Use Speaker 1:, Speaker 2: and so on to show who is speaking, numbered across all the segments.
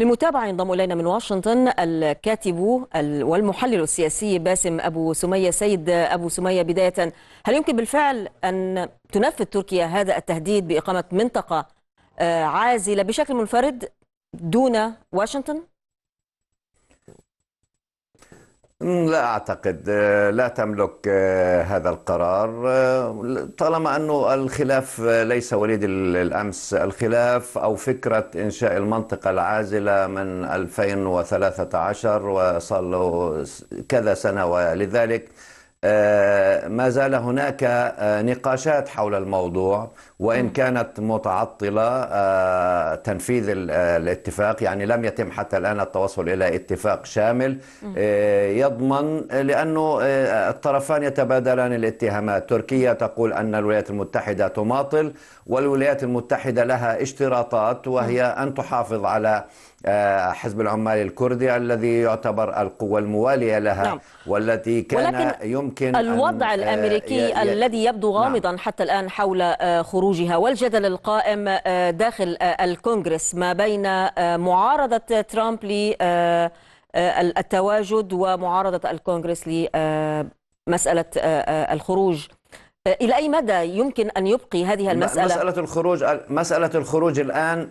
Speaker 1: للمتابعة ينضم إلينا من واشنطن الكاتب والمحلل السياسي باسم أبو سمية سيد أبو سمية بداية هل يمكن بالفعل أن تنفذ تركيا هذا التهديد بإقامة منطقة آه، عازلة بشكل منفرد دون واشنطن؟
Speaker 2: لا أعتقد آه، لا تملك آه، هذا القرار آه، طالما أنه الخلاف ليس وليد الأمس الخلاف أو فكرة إنشاء المنطقة العازلة من 2013 وصار له كذا سنة ولذلك آه، ما زال هناك آه، نقاشات حول الموضوع وإن كانت متعطلة آه، تنفيذ الاتفاق يعني لم يتم حتى الآن التوصل إلى اتفاق شامل يضمن لأنه الطرفان يتبادلان الاتهامات تركيا تقول أن الولايات المتحدة تماطل والولايات المتحدة لها اشتراطات وهي أن تحافظ على آه، حزب العمال الكردي الذي يعتبر القوة الموالية لها نعم. والتي كان ولكن يمكن الوضع أن آه، الأمريكي ي... ي... الذي
Speaker 1: يبدو نعم. غامضا نعم. حتى الآن حول آه، خروجها والجدل القائم داخل الكونغرس ما بين معارضة ترامب للتواجد ومعارضة الكونغرس لمسألة الخروج إلى أي مدى يمكن أن يبقي هذه المسألة؟ مسألة
Speaker 2: الخروج مسألة الخروج الآن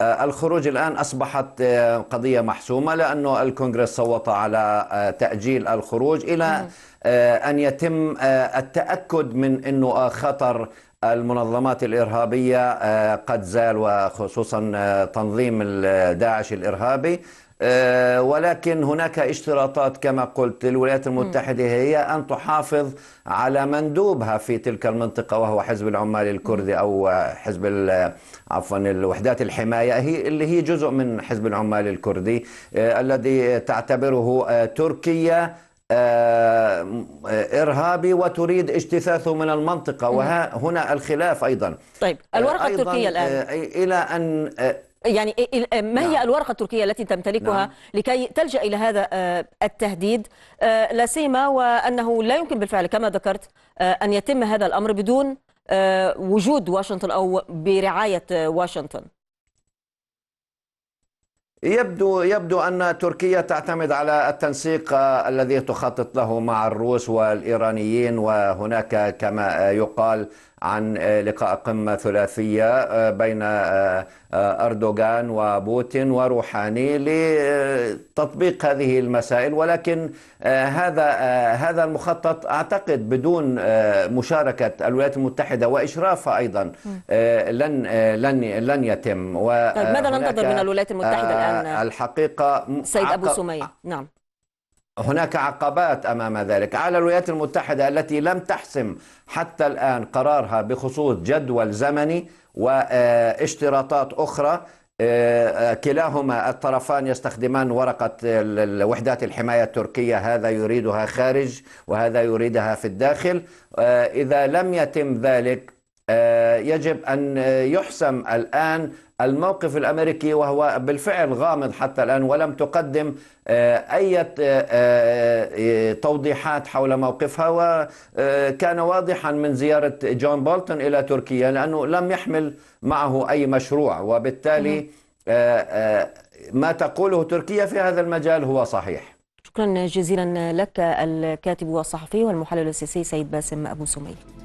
Speaker 2: آه، الخروج الآن أصبحت آه، قضية محسومة لأنه الكونغرس صوت على آه، تأجيل الخروج إلى أن يتم التأكد من أنه خطر المنظمات الإرهابية آه، قد زال وخصوصا آه، تنظيم داعش الإرهابي آه، ولكن هناك اشتراطات كما قلت للولايات المتحدة هي أن تحافظ على مندوبها في تلك المنطقة وهو حزب العمال الكردي أو حزب عفوا الوحدات الحماية هي اللي هي جزء من حزب العمال الكردي الذي تعتبره تركيا آه، إرهابي وتريد اجتثاثه من المنطقة وهنا الخلاف أيضا طيب الورقة آه، أيضاً التركية الآن آه، إلى أن
Speaker 1: يعني ما هي نعم. الورقة التركية التي تمتلكها نعم. لكي تلجأ إلى هذا التهديد لا سيما وأنه لا يمكن بالفعل كما ذكرت أن يتم هذا الأمر بدون وجود واشنطن أو برعاية واشنطن
Speaker 2: يبدو يبدو ان تركيا تعتمد على التنسيق الذي تخطط له مع الروس والايرانيين وهناك كما يقال عن آه، لقاء قمة ثلاثية آه، بين آه، أردوغان وبوتين وروحاني لتطبيق هذه المسائل ولكن هذا هذا المخطط أعتقد بدون مشاركة الولايات المتحدة وإشرافها أيضا لن لن لن يتم طيب ماذا ننتظر من الولايات المتحدة الآن الحقيقة سيد أبو سمية نعم هناك عقبات امام ذلك على الولايات المتحده التي لم تحسم حتى الان قرارها بخصوص جدول زمني واشتراطات اخرى كلاهما الطرفان يستخدمان ورقة وحدات الحماية التركية هذا يريدها خارج وهذا يريدها في الداخل إذا لم يتم ذلك آه، يجب أن يحسم الآن الموقف الأمريكي وهو بالفعل غامض حتى الآن ولم تقدم آه، أي آه، توضيحات حول موقفها وكان واضحا من زيارة جون بولتون إلى تركيا لأنه لم يحمل معه أي مشروع وبالتالي نعم. ما تقوله تركيا في هذا المجال هو صحيح
Speaker 1: شكرا جزيلا لك الكاتب والصحفي والمحلل السياسي سيد باسم أبو سمي